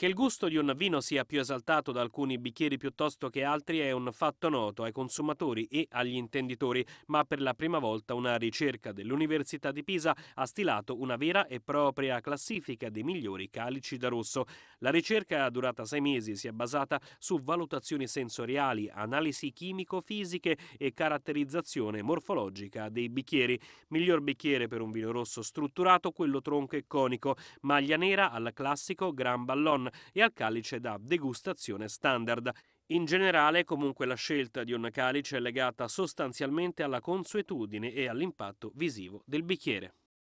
Che il gusto di un vino sia più esaltato da alcuni bicchieri piuttosto che altri è un fatto noto ai consumatori e agli intenditori, ma per la prima volta una ricerca dell'Università di Pisa ha stilato una vera e propria classifica dei migliori calici da rosso. La ricerca, durata sei mesi, si è basata su valutazioni sensoriali, analisi chimico-fisiche e caratterizzazione morfologica dei bicchieri. Miglior bicchiere per un vino rosso strutturato, quello tronco e conico, maglia nera al classico Gran Ballon e al calice da degustazione standard. In generale, comunque, la scelta di un calice è legata sostanzialmente alla consuetudine e all'impatto visivo del bicchiere.